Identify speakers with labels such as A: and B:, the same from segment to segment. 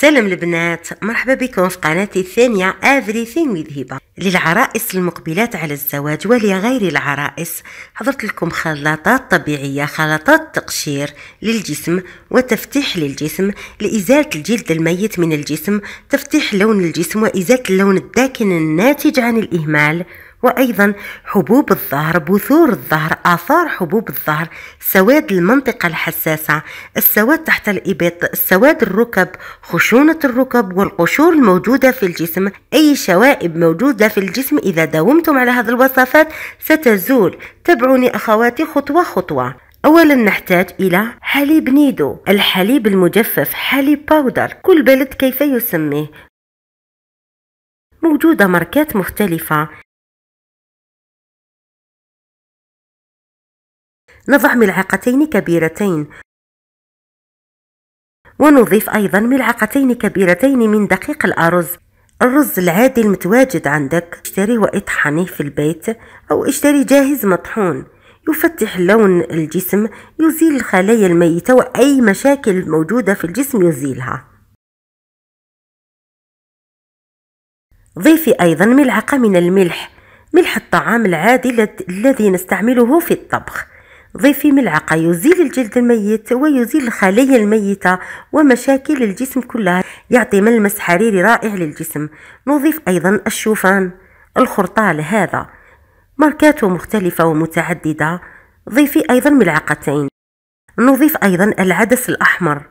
A: سلام البنات مرحبا بكم في قناتي الثانية Everything with هبة للعرائس المقبلات على الزواج ولغير العرائس حضرت لكم خلاطات طبيعية خلاطات تقشير للجسم وتفتيح للجسم لإزالة الجلد الميت من الجسم تفتيح لون الجسم وإزالة اللون الداكن الناتج عن الإهمال وأيضا حبوب الظهر بثور الظهر آثار حبوب الظهر سواد المنطقة الحساسة السواد تحت الإبط السواد الركب خشونة الركب والقشور الموجودة في الجسم أي شوائب موجودة في الجسم إذا داومتم على هذه الوصفات ستزول تبعوني أخواتي خطوة خطوة اولا نحتاج الى حليب نيدو الحليب المجفف حليب باودر كل بلد كيف يسميه موجوده ماركات مختلفه نضع ملعقتين كبيرتين ونضيف أيضا ملعقتين كبيرتين من دقيق الأرز الرز العادي المتواجد عندك اشتريه واطحنه في البيت أو اشتري جاهز مطحون يفتح لون الجسم يزيل الخلايا الميتة وأي مشاكل موجودة في الجسم يزيلها
B: ضيفي أيضا ملعقة من
A: الملح ملح الطعام العادي الذي نستعمله في الطبخ ضيفي ملعقة يزيل الجلد الميت ويزيل الخلايا الميتة ومشاكل الجسم كلها يعطي ملمس حريري رائع للجسم نضيف أيضا الشوفان الخرطال هذا ماركاته مختلفة ومتعددة ضيفي أيضا ملعقتين نضيف أيضا العدس الأحمر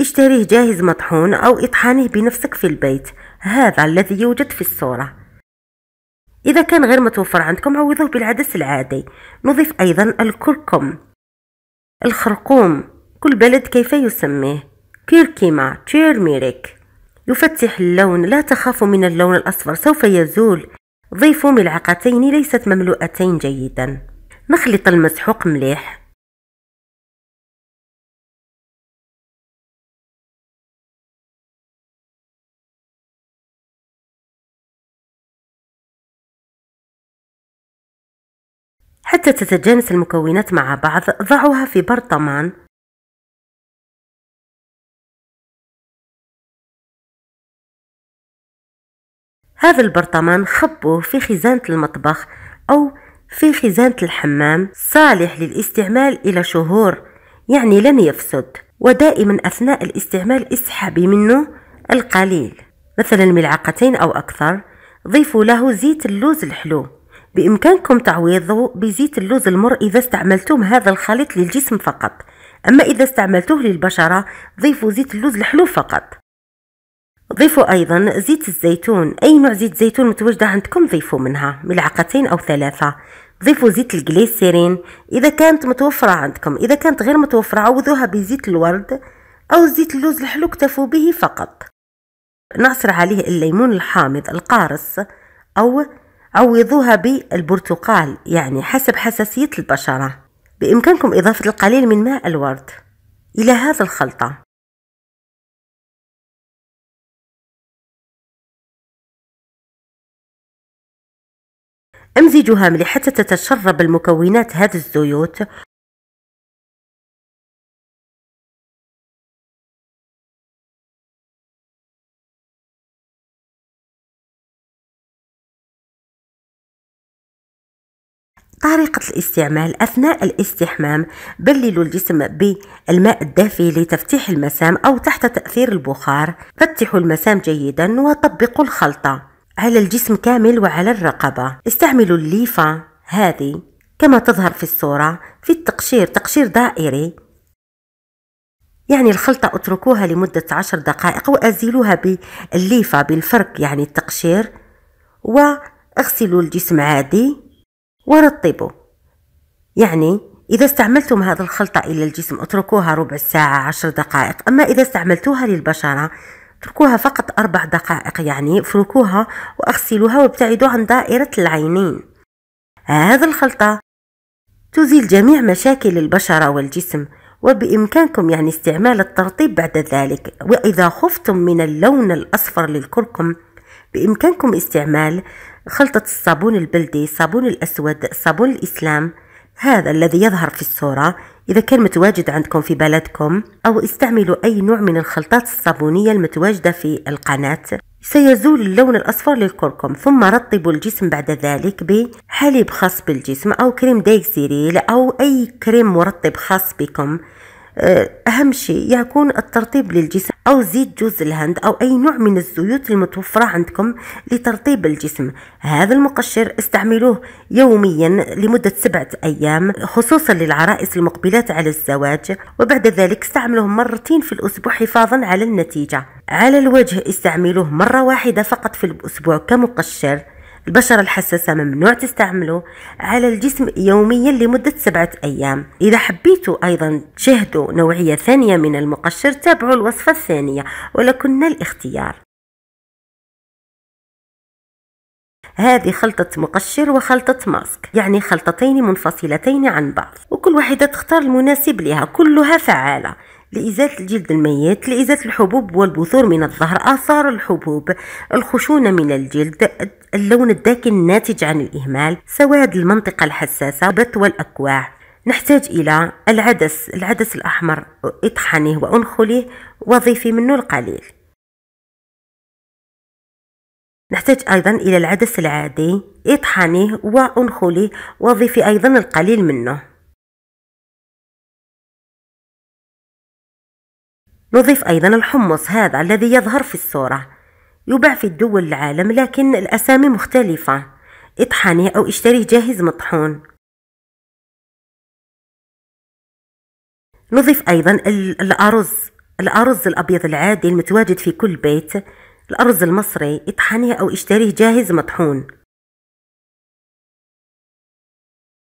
A: اشتريه جاهز مطحون أو اطحانه بنفسك في البيت هذا الذي يوجد في الصورة إذا كان غير متوفر عندكم عوضوه بالعدس العادي نضيف أيضا الكركم الخرقوم كل بلد كيف يسميه كيركيما تشيرميريك يفتح اللون لا تخافوا من اللون الأصفر سوف يزول ضيفوا ملعقتين ليست مملوءتين جيدا نخلط المسحوق مليح
B: حتى تتجانس المكونات مع بعض ضعوها في برطمان هذا البرطمان خبوه في
A: خزانة المطبخ أو في خزانة الحمام صالح للاستعمال إلى شهور يعني لن يفسد ودائما أثناء الاستعمال اسحبي منه القليل مثلا ملعقتين أو أكثر ضيفوا له زيت اللوز الحلو بإمكانكم تعويضه بزيت اللوز المر إذا استعملتم هذا الخليط للجسم فقط أما إذا استعملتوه للبشرة ضيفوا زيت اللوز الحلو فقط ضيفوا أيضا زيت الزيتون أي نوع زيت زيتون متواجدة عندكم ضيفوا منها ملعقتين أو ثلاثة ضيفوا زيت الجليسيرين إذا كانت متوفرة عندكم إذا كانت غير متوفرة عوضوها بزيت الورد أو زيت اللوز الحلو اكتفوا به فقط نعصر عليه الليمون الحامض القارص أو عوضوها بالبرتقال يعني حسب حساسية البشرة بإمكانكم إضافة القليل من ماء الورد إلى هذا الخلطة
B: أمزجها حتى تتشرب المكونات هذه الزيوت
A: طريقة الاستعمال أثناء الاستحمام بللوا الجسم بالماء الدافي لتفتيح المسام أو تحت تأثير البخار فتحوا المسام جيدا وطبقوا الخلطة على الجسم كامل وعلى الرقبة استعملوا الليفة هذه كما تظهر في الصورة في التقشير تقشير دائري يعني الخلطة اتركوها لمدة عشر دقائق وأزيلوها بالليفة بالفرك يعني التقشير واغسلوا الجسم عادي ورطبوا يعني إذا استعملتم هذا الخلطة إلى الجسم اتركوها ربع ساعة عشر دقائق أما إذا استعملتوها للبشرة اتركوها فقط أربع دقائق يعني افركوها وأغسلوها وابتعدوا عن دائرة العينين هذا الخلطة تزيل جميع مشاكل البشرة والجسم وبإمكانكم يعني استعمال الترطيب بعد ذلك وإذا خفتم من اللون الأصفر للكركم بإمكانكم استعمال خلطة الصابون البلدي الصابون الأسود صابون الإسلام هذا الذي يظهر في الصورة إذا كان متواجد عندكم في بلدكم أو استعملوا أي نوع من الخلطات الصابونية المتواجدة في القناة سيزول اللون الأصفر للكركم ثم رطبوا الجسم بعد ذلك بحليب خاص بالجسم أو كريم دايكسيريل أو أي كريم مرطب خاص بكم آه، أهم شيء يكون الترطيب للجسم أو زيت جوز الهند أو أي نوع من الزيوت المتوفرة عندكم لترطيب الجسم هذا المقشر استعملوه يوميا لمدة سبعة أيام خصوصا للعرائس المقبلات على الزواج وبعد ذلك استعملوه مرتين في الأسبوع حفاظا على النتيجة على الوجه استعملوه مرة واحدة فقط في الأسبوع كمقشر البشرة الحساسة ممنوع تستعمله على الجسم يوميا لمدة سبعة أيام إذا حبيتوا أيضا تشاهدوا نوعية ثانية من المقشر تابعوا الوصفة الثانية ولكن الاختيار هذه خلطة مقشر وخلطة ماسك يعني خلطتين منفصلتين عن بعض وكل واحدة تختار المناسب لها كلها فعالة لإزالة الجلد الميت لإزالة الحبوب والبثور من الظهر آثار الحبوب الخشونة من الجلد اللون الداكن الناتج عن الإهمال سواد المنطقة الحساسة بث والأكواع نحتاج إلى العدس العدس الأحمر اطحنه وأنخله وظيفي منه القليل نحتاج أيضا إلى العدس العادي
B: اطحنه وأنخله وظيفي أيضا القليل منه
A: نضيف أيضا الحمص هذا الذي يظهر في الصورة يباع في دول العالم لكن الأسامي مختلفة اطحنه أو اشتريه جاهز مطحون نضيف أيضا الأرز الأرز الأبيض العادي المتواجد في كل بيت الأرز المصري اطحنه أو اشتريه جاهز مطحون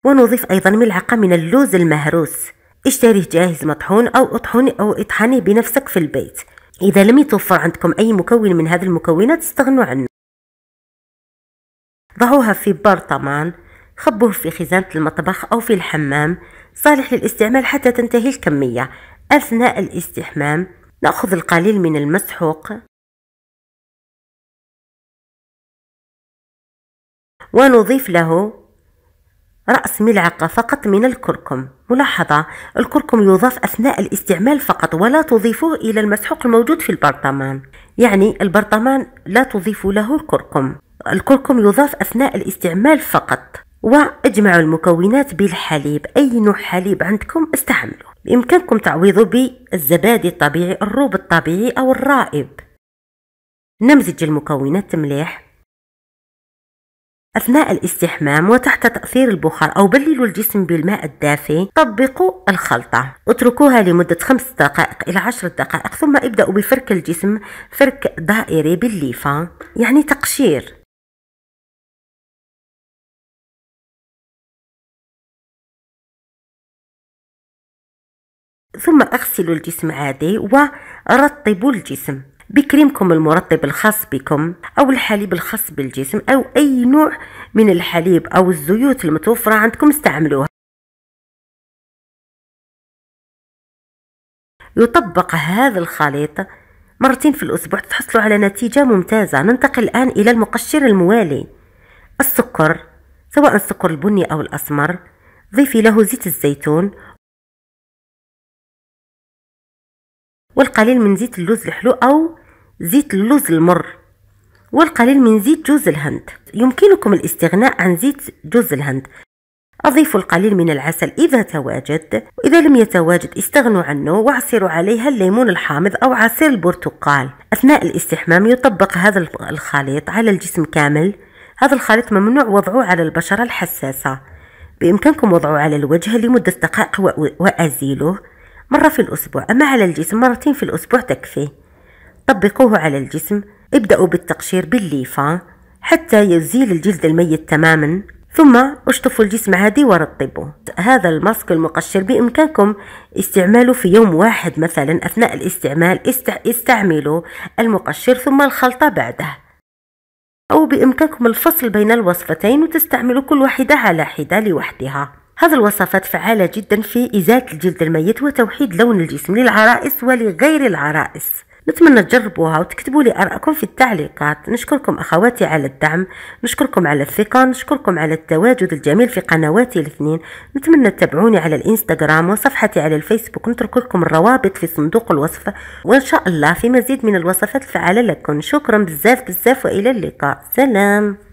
A: ونضيف أيضا ملعقة من اللوز المهروس اشتريه جاهز مطحون أو اطحني أو اطحني بنفسك في البيت إذا لم يتوفر عندكم أي مكون من هذه المكونات استغنوا عنه ضعوها في برطمان خبوه في خزانة المطبخ أو في الحمام صالح للاستعمال حتى تنتهي الكمية أثناء الاستحمام نأخذ القليل من المسحوق ونضيف له رأس ملعقة فقط من الكركم ملاحظة الكركم يضاف أثناء الاستعمال فقط ولا تضيفه إلى المسحوق الموجود في البرطمان يعني البرطمان لا تضيف له الكركم الكركم يضاف أثناء الاستعمال فقط واجمعوا المكونات بالحليب أي نوع حليب عندكم استعملوا بإمكانكم تعويضه بالزبادي الطبيعي الروب الطبيعي أو الرائب نمزج المكونات مليح أثناء الاستحمام وتحت تأثير البخار أو بللوا الجسم بالماء الدافئ طبقوا الخلطة اتركوها لمدة خمس دقائق إلى عشر دقائق ثم ابدأوا بفرك الجسم فرك دائري بالليفة يعني تقشير ثم اغسلوا الجسم عادي ورطبوا الجسم بكريمكم المرطب الخاص بكم أو الحليب الخاص بالجسم أو أي نوع من الحليب أو الزيوت المتوفرة عندكم استعملوها يطبق هذا الخليط مرتين في الأسبوع تحصلوا على نتيجة ممتازة ننتقل الآن إلى المقشر الموالي السكر سواء السكر البني أو الأسمر ضيفي له زيت الزيتون
B: والقليل من زيت اللوز الحلو أو
A: زيت اللوز المر والقليل من زيت جوز الهند يمكنكم الاستغناء عن زيت جوز الهند أضيفوا القليل من العسل إذا تواجد وإذا لم يتواجد استغنوا عنه واعصروا عليها الليمون الحامض أو عصير البرتقال أثناء الاستحمام يطبق هذا الخليط على الجسم كامل هذا الخليط ممنوع وضعه على البشرة الحساسة بإمكانكم وضعه على الوجه لمدة دقائق وأزيله مرة في الأسبوع أما على الجسم مرتين في الأسبوع تكفي طبقوه على الجسم ابدأوا بالتقشير بالليفة حتى يزيل الجلد الميت تماما ثم اشطفوا الجسم عادي ورطبوا هذا الماسك المقشر بإمكانكم استعماله في يوم واحد مثلا أثناء الاستعمال است... استعملوا المقشر ثم الخلطة بعده أو بإمكانكم الفصل بين الوصفتين وتستعملوا كل واحدة على حدة لوحدها هذه الوصفات فعالة جدا في إزالة الجلد الميت وتوحيد لون الجسم للعرائس ولغير العرائس نتمنى تجربوها وتكتبوا لي ارائكم في التعليقات نشكركم اخواتي على الدعم نشكركم على الثقه نشكركم على التواجد الجميل في قنواتي الاثنين نتمنى تتابعوني على الانستغرام وصفحتي على الفيسبوك نترك لكم الروابط في صندوق الوصف وان شاء الله في مزيد من الوصفات الفعاله لكم شكرا بزاف بزاف والى اللقاء سلام